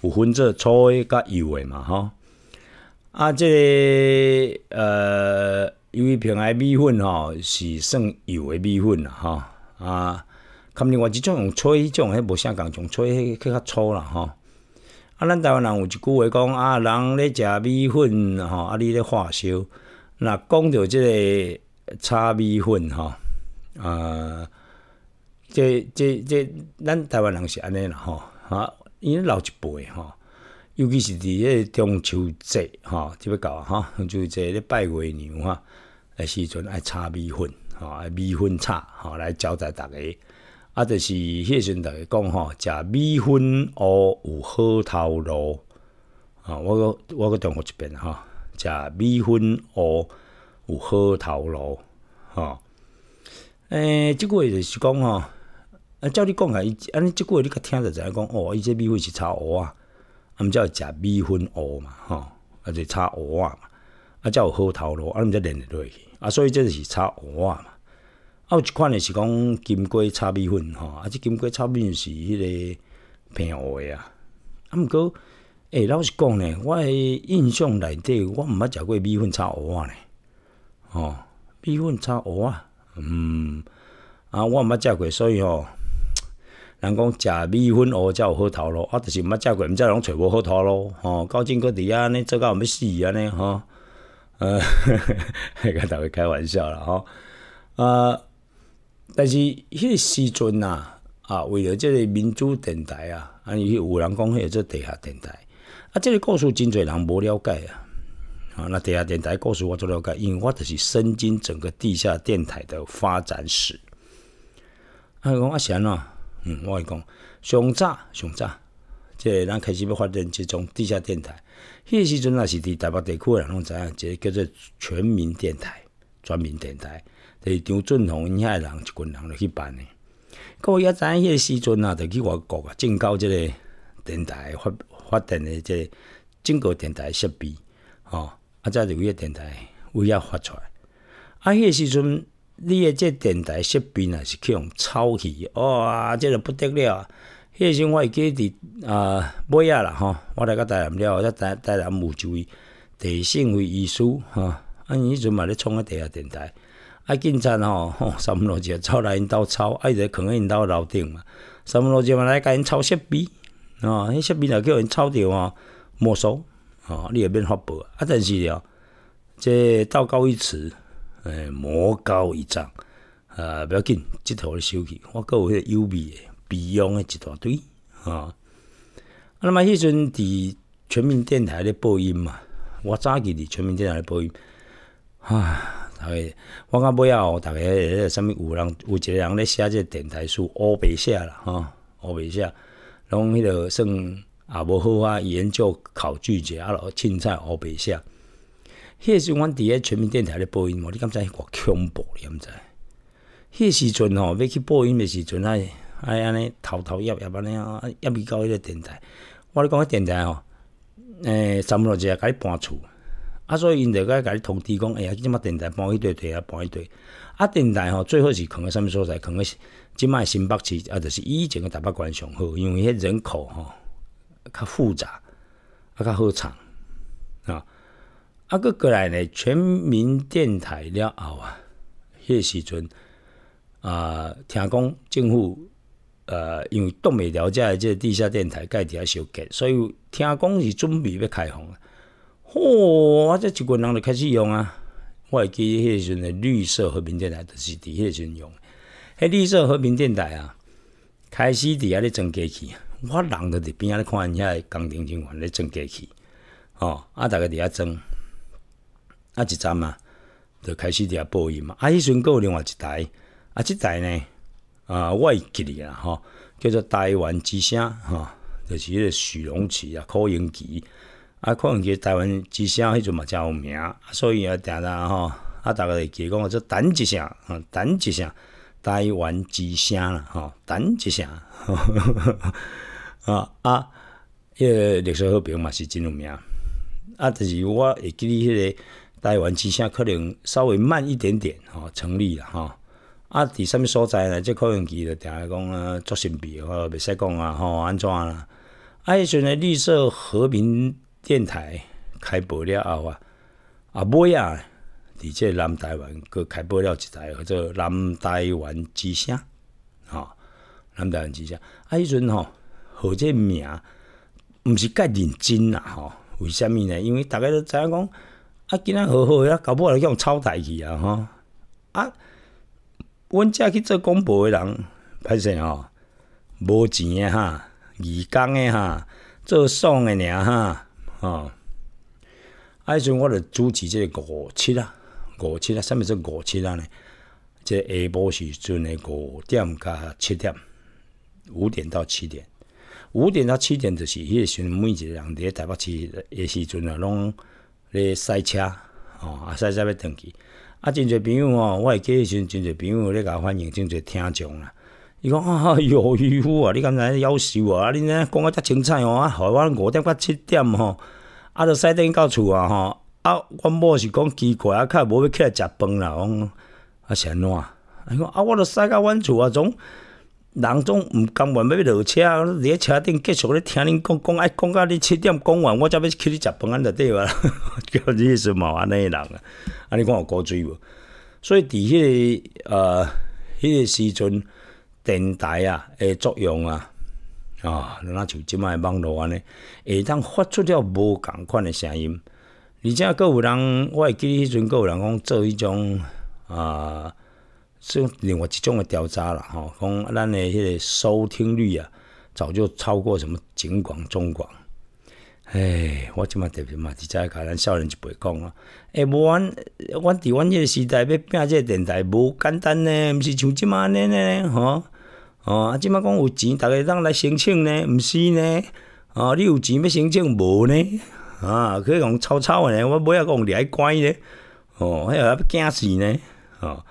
有分做粗的甲油的嘛，吼，啊，这呃，因为平安米粉吼是算油的米粉啦，哈啊。咁另外一种用炊，迄种迄无啥共，用炊迄佫较粗啦吼。啊，咱台湾人有一句话讲啊，人咧食米粉吼，啊你咧化烧。那讲到即个炒米粉吼，啊，即即即咱台湾人是安尼啦吼，啊，伊老一辈吼，尤其是伫迄中秋节吼，就要到啊，就节咧拜月娘啊，诶时阵爱炒米粉吼，米粉炒吼来招待逐个。啊，就是迄时阵，逐个讲吼，食米粉蚵有好头路。啊，我我个重复一遍吼，食米粉蚵有好头路。吼。诶，即句话就是讲吼，啊，照你讲啊，伊，啊，你即句话你较听着知影讲，哦，伊这米粉是炒蚵啊，啊，则叫食米粉蚵嘛，吼，啊，就炒蚵啊嘛，啊，则有好头路，啊，毋则连着落去，啊，所以这是炒蚵啊嘛。还有一款呢，是讲金瓜炒米粉吼，啊，即金瓜炒米粉是迄个平蚵的啊。啊，毋过，诶，老实讲呢，我印象内底我毋捌食过米粉炒蚵啊呢。哦，米粉炒蚵啊，嗯，啊，我毋捌食过，所以哦，人讲食米粉蚵才有好头路，啊，就是毋捌食过，毋知拢揣无好头路。哦，到今个遐安尼做到要死啊呢？吼，呃，个逐个开玩笑啦吼。啊。但是迄个时阵呐，啊，为了即个民主电台啊，啊，有人讲迄个做地下电台，啊，即个故事真侪人无了解啊。啊，那地下电台故事我做了解，因为我就是身经整个地下电台的发展史。啊，伊讲啊，安怎？嗯，我讲上早上早，即个咱开始要发展即种地下电台，迄个时阵也是伫台北地区的人拢知影，即个叫做全民电台、全民电台。是张俊宏因遐诶人一群人落去办诶。个我也知影迄个时阵啊，就去外国啊进到即个电台发发电诶，即个进口电台设备，吼，啊再迄个电台我也发出来。啊，迄个时阵，你诶，即电台设备呢是去用超起，哇，即个不得了。啊！迄个时阵我会记得啊尾啊啦，吼，我来个台南了，再台南台南有一位地信会移输，哈，啊你迄阵嘛咧创个地下电台。啊，禁吼、哦，三么罗杰抄来因兜抄，啊，伊就放喺因兜楼顶嘛。三么罗杰嘛来甲因抄泄密，哦，迄设备若叫因抄着吼，没收，哦，你也免发报。啊，但是了，这道高一尺，诶，魔高一丈。啊，不要紧，即套你收起。我搁有迄个优美米、鼻洋的一大堆，吼、啊。那么迄阵伫全民电台咧播音嘛，我早起伫全民电台咧播音，啊。个我讲尾后，大个迄个啥物有人，有一个人咧写个电台书，乌白写啦吼，乌白写，拢迄个算也无好啊，研究考据者啊，罗凊菜乌白写。迄时阮伫咧全民电台咧播音，我你敢知偌恐怖了毋知？迄时阵吼，要去播音的时阵，哎哎安尼偷偷翕翕安尼啊，翕去到迄个电台。我咧讲个电台吼，哎，三不五时啊改搬厝。啊，所以因就该甲你通知讲，哎呀，即马电台搬一堆堆啊，搬一堆。啊，电台吼，最好是放咧什物所在？放咧即摆新北市啊，就是以前个台北关上好，因为迄人口吼较复杂，啊较好唱啊。啊，搁过来呢，全民电台了后啊，迄时阵啊，听讲政府呃，因为冻未了解即地下电台盖底遐修建，所以听讲是准备要开放。啊。吼！我即一群人就开始用啊！我会记迄时阵绿色和平电台就是伫迄时阵用，迄绿色和平电台啊，开始伫遐咧装机器。我人就伫边仔咧看因遐工程人员咧装机器，吼！啊，逐个伫遐装，啊，一站啊，就开始伫遐播音嘛。啊，迄时阵佫有另外一台，啊，即台呢啊，我会记哩啊，吼，叫做台湾之声，吼，就是迄个许荣旗啊，柯英旗。啊，可能佮台湾之声迄阵嘛真有名，所以啊，定定吼，啊，逐个会记讲，说等一声，啊，等一声，台湾之声啦，吼，等一吼。啊啊，迄个绿色和平嘛是真有名，啊，但是我会记哩，迄个台湾之声可能稍微慢一点点，吼，成立啦，吼、啊，伫啥物所在呢？即可能佮定咧讲啊，作新币，吼，袂使讲啊，吼，安怎啦？啊，迄阵诶绿色和平。电台开播了后啊，啊，尾啊，伫这南台湾佫开播了一台，叫做南台湾之声，吼，南台湾之声。啊，迄阵吼，好这名，毋是够认真啦，吼。为什物呢？因为大家都知影讲，啊，今仔好好个，搞不好叫抄台去啊，吼。啊，阮遮去做广播的人，歹势吼，无钱诶哈，义工的哈，做爽的尔，哈。啊！时阵我著主持即个五七啊，五七啊，啥物事五七啊呢？即下晡时阵的五点加七点，五点到七点，五点到七点就是迄个时阵，每一个人伫台北市的时阵啊，拢咧塞车吼啊塞车要等去。啊！真侪朋友哦，我会记迄时阵真侪朋友咧甲我反映，真侪听众啊。伊讲啊哟，伊有啊，你敢知夭寿啊？啊，恁尼讲啊遮凊彩吼啊，害我五点到七点吼，啊，就使等去到厝啊吼。啊，阮某是讲奇怪啊，较无要起来食饭啦。啊，是伊讲啊，我着使到阮厝啊，总人总毋甘愿要落车，伫咧车顶继续咧听恁讲讲，哎，讲到你七点讲完，我才要起去食饭，安着滴啊？叫你是冇安尼人啊？啊，你讲有古锥无？所以伫迄个呃，迄个时阵。电台啊，诶作用啊，啊，若像即卖网络安尼，会当发出了无共款诶声音。而且搁有人，我会记迄阵搁有人讲做迄种啊，种另外一种诶调查啦，吼，讲咱诶迄个收听率啊，早就超过什么景广、中广。哎，我即卖特别嘛，伫遮甲咱少年一辈讲咯。哎，无阮我伫阮即个时代要即个电台无简单呢，毋是像即卖安尼呢，吼。哦，即马讲有钱，逐个当来申请呢？毋是呢？哦，你有钱要申请无呢？啊，可以讲吵吵呢？我买下个掠嚟乖呢？哦，迄吓要惊死呢？哦，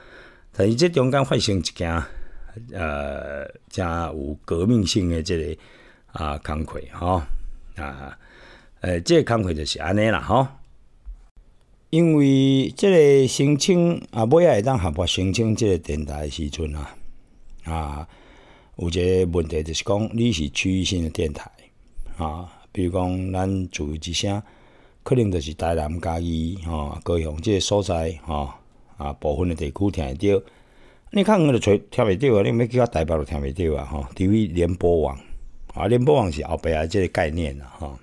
但是即中间发生一件，呃，诚有革命性诶，即个啊工课，吼。啊诶，即个工课就是安尼啦，吼。因为即个申请啊，尾下当合法申请即个电台诶时阵啊，啊。有一个问题就是讲，你是区域性的电台啊，比如讲咱由之声，可能就是台南、嘉义、吼高雄这个所在，吼啊部分的地区听会到。你看，我就找听袂到啊，你去叫台北都听袂到啊，吼，除非联播网啊，联播网是后壁啊，即个概念啦，吼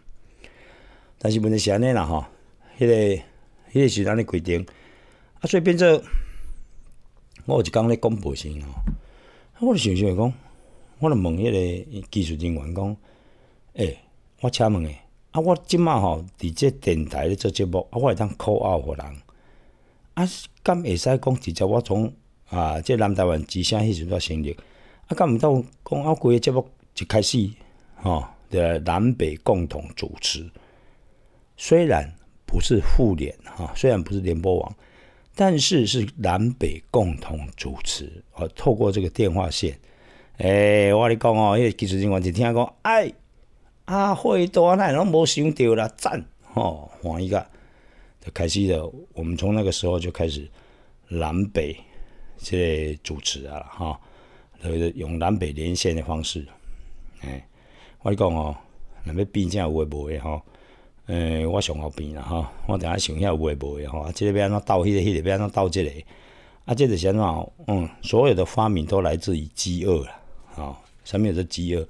但是问题是安尼啦，吼，迄个迄个是咱里规定？啊，所以变做我有一工咧广播吼，啊我就想想讲。我就问迄个技术人员讲：“诶，我请问诶，啊，我即马吼伫这电台咧做节目，啊，我会当 c o t 互人，啊，敢会使讲直接我从啊，即南台湾之声迄时阵成立，啊，敢毋到讲啊，规个节目就开戏，哈，的南北共同主持，虽然不是妇联，哈，虽然不是联播网，但是是南北共同主持，而透过这个电话线。”诶，我你讲哦，迄个技术人员就听讲，哎，啊，好多咱拢无想到啦，赞吼，欢喜个，就开始了。我们从那个时候就开始南北去主持啊，哈，用南北连线的方式。诶，我你讲哦，南北变疆有诶无诶吼，诶，我上好变啦吼，我等下想下有诶无诶哈？这要边怎到迄个，迄要边怎到这个，啊，这就先吼，嗯，所有的发明都来自于饥饿啦。哦，上面是饥饿，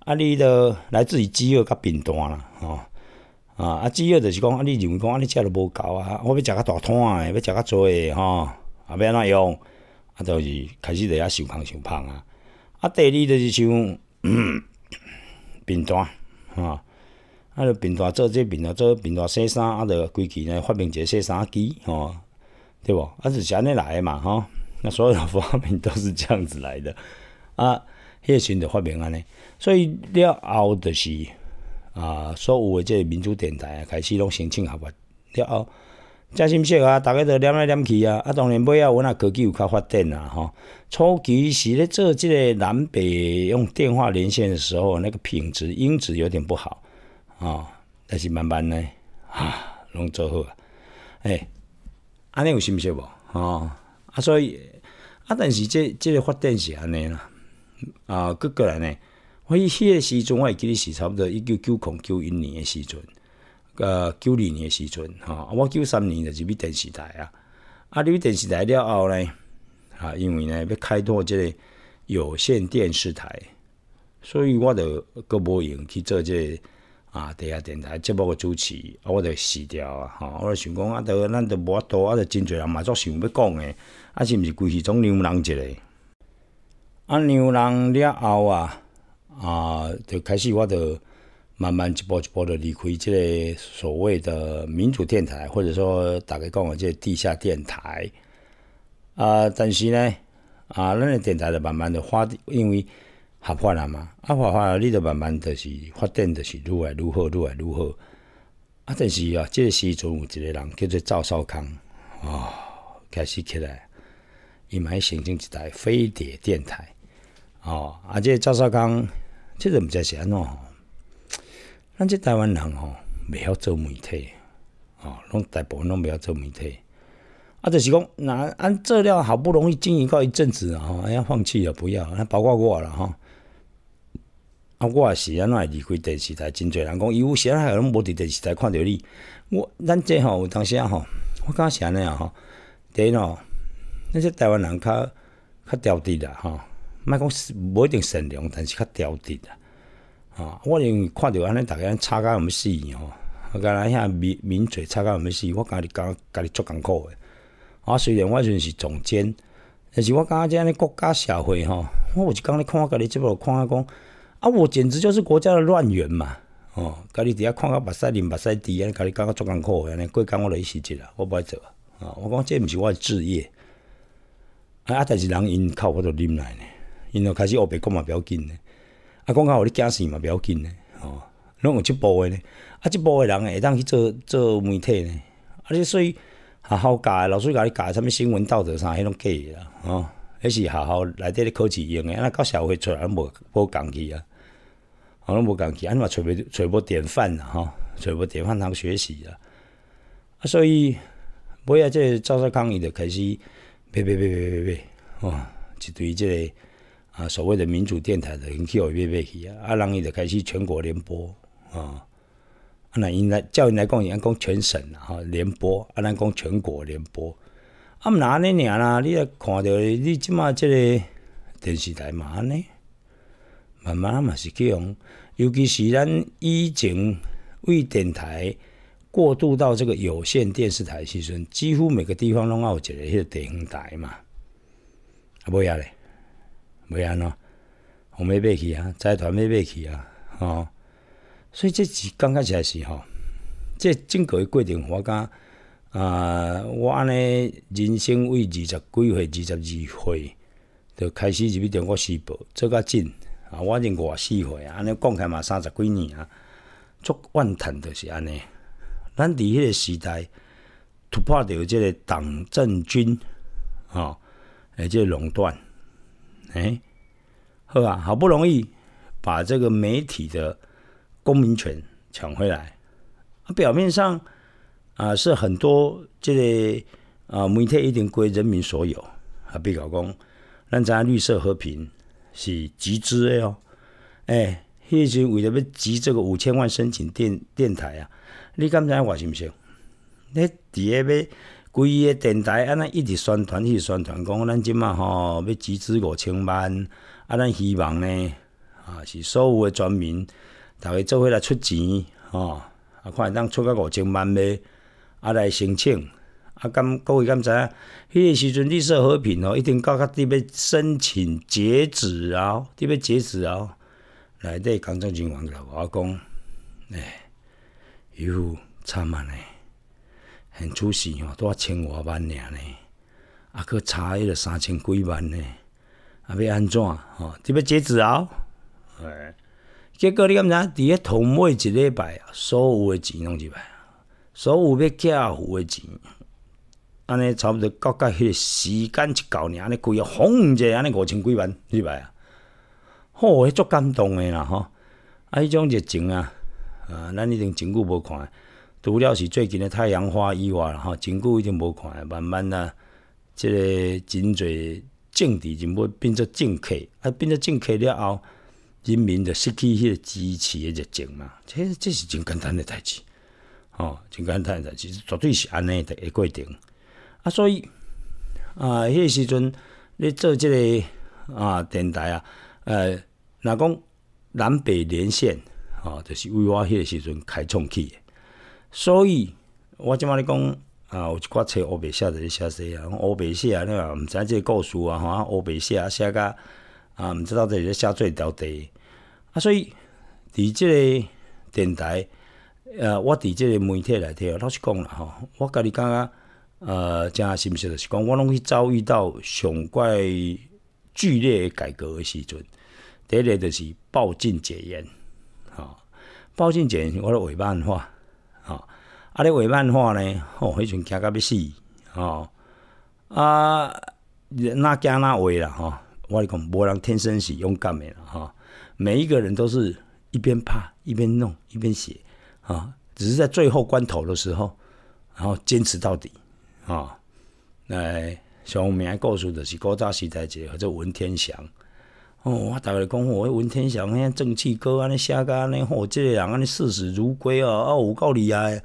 啊，你的来自于饥饿甲贫惰啦，吼，啊，啊，饥饿就是讲，啊，你认为讲，啊，你食都无够啊，我要食较大摊诶，要食较多的，吼，啊，要安怎用，啊，就是开始就遐想胖想胖啊，啊，第二就是像 贫吼。啊，啊，贫惮做这贫惮做贫惮洗衫，啊，就规期呢发明个洗衫机，吼，对无啊是安尼来嘛，吼。那所有的 发明都是这样子来的。啊，迄个时就发明安尼，所以了后就是啊，所有诶即个民主电台啊，开始拢申请合法了后，真心说啊，大家都念来念去啊。啊，当然尾啊，阮啊科技有较发展啊，吼。初期是咧做即个南北用电话连线的时候，那个品质音质有点不好啊，但是慢慢呢啊，拢做好啊，哎，安尼有心说无？哦，啊，所以啊，但是即即个发展是安尼啦。啊，个个人呢？我伊迄个时阵，我会记咧，是差不多一九九空九一年诶时阵，呃，九二年诶时阵，吼、啊，我九三年就入去电视台啊，啊入去电视台了后呢，啊，因为呢要开拓即个有线电视台，所以我就个无用去做即个啊地下电台节目个主持，啊，我着死掉啊，吼，我着想讲啊，都咱都无法度，啊，真侪人嘛足想要讲诶，啊，是毋是规时总牛人一个？啊！牛人了后啊啊，就开始我著慢慢一步一步的离开这个所谓的民主电台，或者说，大个讲，即这地下电台啊。但是呢啊，咱的电台著慢慢的发，因为合法了嘛，啊，合法了，你著慢慢就是发展，就是愈来愈好，愈来愈好。啊，但是啊，这个时阵有一个人叫做赵少康啊，开始起来，伊嘛，形成一台飞碟电台。哦，啊，这赵少康，这个毋知是安怎吼？咱这台湾人哦，袂晓做媒体，哦，拢大部分拢袂晓做媒体。啊，就是讲，那按做了好不容易经营到一阵子啊，哎呀，放弃了，不要，那包括我了吼。啊，我也是安尼离开电视台，真侪人讲，伊时仔啊，拢无伫电视台看着你。我，咱这吼有当时啊吼，我是安尼啊？吼，第一吼，那些台湾人较较调治了吼。莫讲是无一定善良但是较挑剔啊。吼我用看着安尼逐个安吵甲毋要死去吼敢若遐抿抿嘴吵甲毋要死我家己感觉家己足艰苦诶啊虽然我迄阵是总监但是我感觉即安尼国家社会吼我有一工咧看我甲你即部看甲讲啊我简直就是国家的乱员嘛吼甲你伫遐看甲目屎啉目屎滴安尼甲你讲甲足艰苦诶安尼过工我著去辞职啊我无爱做啊吼我讲即毋是我诶职业啊但是人因靠我法忍啉呢。因就开始学白讲嘛，袂要紧诶。啊，讲到互你惊死嘛，袂要紧诶。哦，拢有即步诶呢。啊，即步诶人会当去做做媒体呢。啊，你所以学好教诶老师教你教诶什物新闻道德啥，迄拢计诶啦。哦，迄是学校内底咧考试用个，啊，到社会出来无无讲起啊。吼，拢无讲起，安尼嘛揣袂揣无典范啊。吼，揣无典范通学习啊。啊，所以尾啊，即赵少康伊就开始，呸呸呸呸呸呸！哦，一对即个。啊，所谓的民主电台的，你去有买买去啊？啊，人伊就开始全国联播啊！啊，那因来叫因来讲，伊讲全省哈联播，啊，咱讲全国联播。啊，毋若安尼尔啦，你来看着你即马即个电视台嘛？安尼慢慢嘛是去样，尤其是咱以前为电台过渡到这个有线电视台时阵，几乎每个地方拢有一个迄个地方台嘛，啊，不要嘞。袂安咯，红媒袂起啊，财团袂袂起啊，吼！所以这是刚较才是吼，这整个的过程，我讲啊，我安尼人生为二十几岁、二十二岁，就开始入去中国时报做甲进啊，我认五四岁啊，安尼讲来嘛三十几年啊，足万叹都是安尼。咱伫迄个时代突破着即个党政军啊，即个垄断。哎，好啊，好不容易把这个媒体的公民权抢回来，表面上啊是很多这个啊媒体一定归人民所有啊。被告公，咱咱绿色和平是集资的哦。哎，迄时为了要集这个五千万申请电电台啊，你敢知我是不是你底下要。规个电台安尼一直宣传，一直宣传，讲咱即满吼要集资五千万，啊，咱希望呢啊是所有的全民，逐个做伙来出钱，吼，啊看会当出到五千万未，啊来申请，啊，敢各位敢知影？迄个时阵绿色和平哦，一定到较伫要申请截止啊，伫要截止啊，内底工作人员甲我讲，哎，有惨啊咧。现出息吼，都啊千偌万尔呢，啊，佫差迄个三千几万呢，啊，要安怎哦？即要截止哦，哎，结果你敢知？伫咧头尾一礼拜，所有诶钱拢来啊，所有要寄付诶钱，安尼差不多到到迄个时间一到尔，安尼规个红一下安尼五千几万，入来啊，吼，迄足感动诶啦吼，啊，迄种热情啊，啊，咱已经真久无看。除了是最近的太阳花以外吼，真久已经无看。慢慢啊，即个真侪政治人物变做政客，啊，变做政客了后，人民就失去迄个支持的热情嘛。这这是真简单的台词，哦，真简单的代志，绝对是安尼的一过程。啊，所以啊，迄个时阵你做即个啊电台啊，呃，若讲南北连线，哦，就是为我迄个时阵开创起。所以，我即马咧讲啊，有一寡册乌白写咧写说啊，乌白写你话毋知即个故事啊，吼，乌白写啊写甲啊，毋知道咧写最到底啊。所以，伫即个电台，呃，我伫即个媒体内底啊，老实讲吼，我甲你讲啊，呃，真系是不是？是讲我拢去遭遇到上怪剧烈改革的时阵，第一就是暴政解严，吼，暴政解严，我咧画漫画。啊！你画漫画呢？吼，迄阵惊到要死，吼啊！若惊若画啦？吼，我讲无人天生是勇敢诶啦吼。每一个人都是一边拍一边弄一边写啊，只是在最后关头的时候，然后坚持到底啊！来，像我明还告诉的是古早时代者，叫这文天祥哦，我逐个讲我文天祥，像《正气歌》安尼写甲安尼，吼，即个人安尼视死如归啊，啊，有够厉害！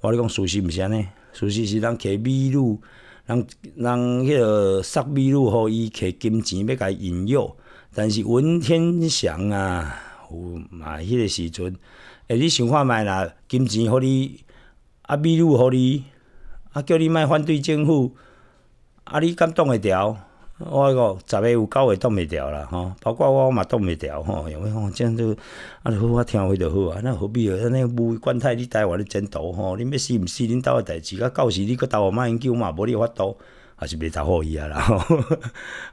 我咧讲事实毋是安尼，事实是人摕美女，人人迄个杀美女，互伊摕金钱要甲引诱，但是文天祥啊，有嘛迄个时阵，欸，你想看卖啦，金钱互你，啊美女互你，啊叫你卖反对政府，啊你敢当会牢？我个十个有九个挡袂牢啦，吼，包括我嘛挡袂牢吼，因为吼，这样都啊，好，我听话就好啊，那何必呢？那无管太你台湾的前途，吼，恁要死毋死，恁兜诶代志，到时你搁倒我骂一句嘛，无你发度，还是袂大好伊啊啦，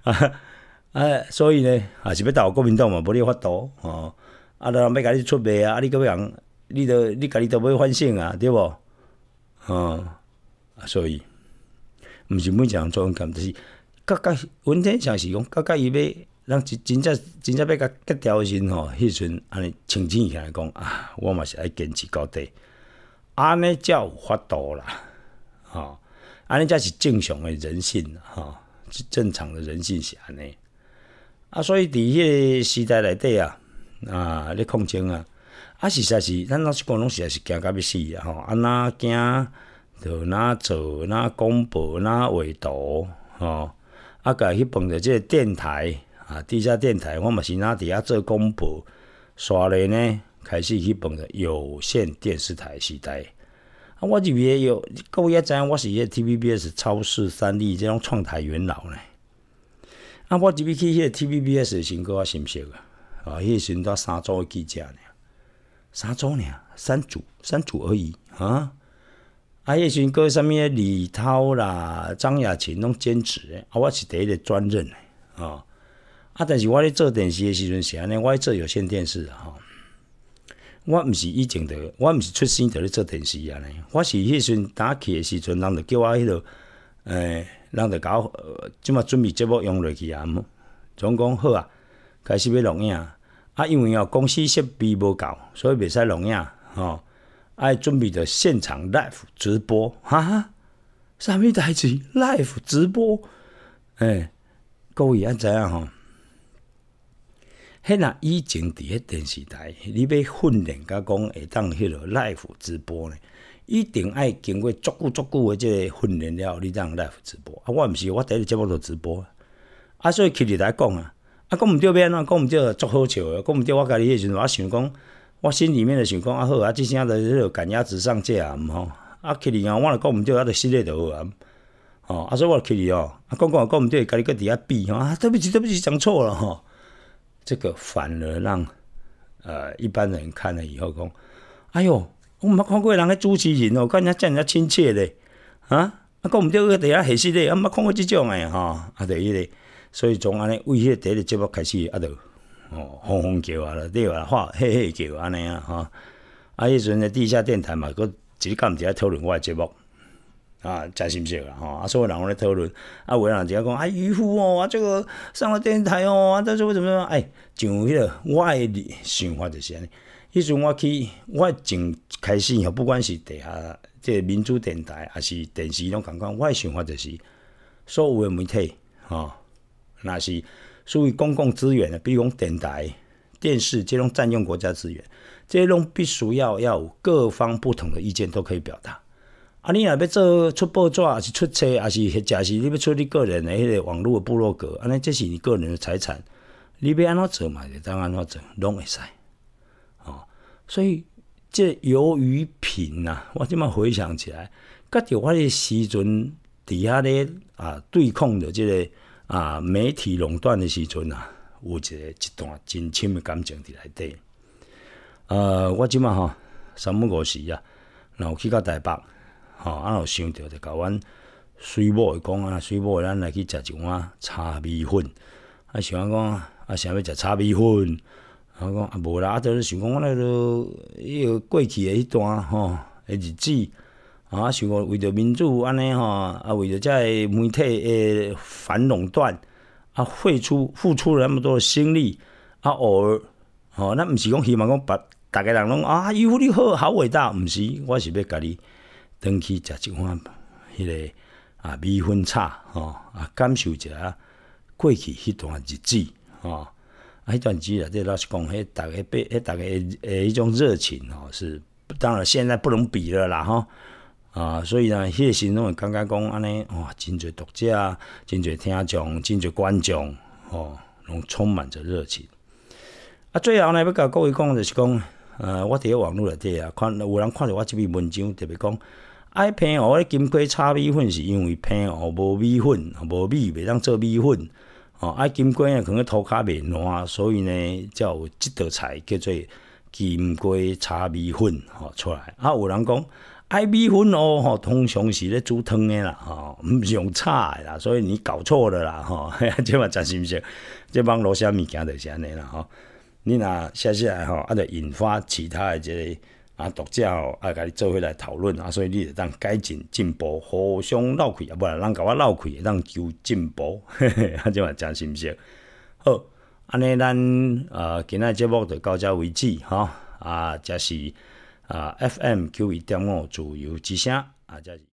啊，所以呢，还是要倒国民党嘛，无你发度，吼，啊，人要甲你出卖啊，啊，你搁要人，你都你家己都要反省啊，对无吼，啊，所以，毋是每一项做，咁就是。甲甲阮天祥是讲，甲甲伊要，咱真真正真正要结条心吼，迄阵安尼澄清起来讲，啊，我嘛是爱坚持到底，安尼才有法度啦，吼，安尼才是正常诶人性，是正常的人性是安尼，啊，所以伫迄个时代内底啊，啊，咧抗争啊，啊，实在是咱老实讲，拢实在是惊甲要死啊，吼，啊那惊，哪做哪公布哪画图，吼。啊！开去捧着即个电台啊，地下电台，我嘛是拿伫遐做广播，刷咧呢，开始去捧着有线电视台时代。啊，我就也有够知影，我是迄个 t v b s 超市三立即种创台元老呢。啊，我入去去个 t v b s 新歌啊，新戏啊，啊，迄时阵才三组记者呢，三组呢，三组，三组而已啊。啊，迄阵过啥物？李涛啦、张亚勤拢兼职，啊，我是第一个专任的，哦。啊，但是我咧做电视的时阵，是安尼，我做有线电视，哈。我毋是以前的，我毋是出生在咧做电视安尼，我是迄时阵打起的时阵，人就叫我迄个，诶，人就搞，即满准备节目用落去啊。总讲好啊，开始要录影。啊。啊，因为哦公司设备无够，所以袂使录影吼。爱准备着现场 live 直播，哈，哈，啥物代志？live 直播，哎，各位安怎啊？吼，迄若以前伫个电视台，你要训练甲讲下当迄落 live 直播呢，一定爱经过足久足久诶即个训练了，你当 live 直播。啊，我毋是，我第一日即步做直播，啊，所以去日来讲啊，啊，讲对要安怎讲毋对足好笑，讲毋对我家己迄阵我想讲。我心里面就想讲啊好啊，即声在迄落赶鸭子上架啊，毋吼啊去哩啊，我若讲毋对，啊，着失礼就好啊。哦、啊，说我去哩哦，啊讲讲讲毋对，家己搁伫遐比吼啊，对不起对不起，讲错咯吼、哦。这个反而让呃一般人看了以后讲，哎哟，我毋捌看过人个主持人哦，看人家叫人家亲切咧啊，啊讲毋对，搁伫遐现实咧，啊毋捌看过即种诶吼、啊着迄、那个，所以从安尼为迄个第一个节目开始啊着。哄哄叫啊，对啊，话嘿嘿叫安尼啊，哈！啊，迄阵的地下电台嘛，佫只干只在讨论我的节目啊，真心鲜啊！啊，所有人咧讨论啊，有人只讲啊，渔夫哦，啊，这个上了电台哦，啊，这是为什么？哎，上迄个我的想法就是安尼。迄阵我去，我从开始，不管是地下，即民主电台，还是电视，拢感讲，我的想法就是，所有的媒体，哈，若是。属于公共资源的，比如讲电台、电视，这种占用国家资源，这种必须要要有各方不同的意见都可以表达。啊，你若要做出报纸，还是出车，还是或者是你要出你个人的迄个网络的部落格，安尼这是你个人的财产，你要安怎做嘛？就当安怎做，拢会使。哦，所以这由于品呐，我即满回想起来，甲着我的时阵伫遐咧啊，对抗的即个。啊，媒体垄断的时阵啊，有一个一段真深的感情伫内底。呃，我即马吼，三不五时啊，然后去到台北，吼，啊，有想着就甲阮水某的讲啊，水母，咱来去食一碗炒米粉。啊，想讲，啊，想要食炒米粉，我讲啊，无啦，啊，都想讲我那个，迄个过去的迄段吼，日子。啊，讲为着民主安尼吼，啊，为着在媒体诶反垄断啊，付出付出了那么多的心力啊，偶尔，吼，那毋是讲希望讲把大家人拢啊，伊有你好，好伟大，毋是，我是要甲你登去食一碗迄个啊米粉炒吼啊，感受一下过去迄段日子吼，啊，迄段时子，即老实讲，迄逐个被，迄逐个诶迄种热情吼，是当然现在不能比了啦，吼。啊，所以呢，迄个时阵感觉讲安尼，哇，真侪读者、真侪听众、真侪观众，吼，拢充满着热情。啊，最后呢，要甲各位讲就是讲，呃，我伫个网络内底啊，看有人看着我即篇文章，特别讲，爱平湖咧金龟炒米粉是因为平湖无米粉，无米袂当做米粉，哦，爱金龟啊，可能涂骹面烂，所以呢，有即道菜叫做金龟炒米粉吼出来。啊，有人讲。爱米粉哦，吼，通常是咧煮汤诶啦，吼，毋是用炒诶啦，所以你搞错了啦，吼，即嘛真心唔实？即帮落虾物件就安尼啦，吼，你若写下来吼，啊，就引发其他诶即个啊，读者哦，啊，甲你做伙来讨论啊，所以你得当改进进步，互相闹开，啊，无，人甲我闹开，当求进步，啊，即嘛真心唔实？好，安尼咱呃，今仔节目就到这为止，吼，啊，则是。啊，FM 九一点五，自由之声，啊，这是。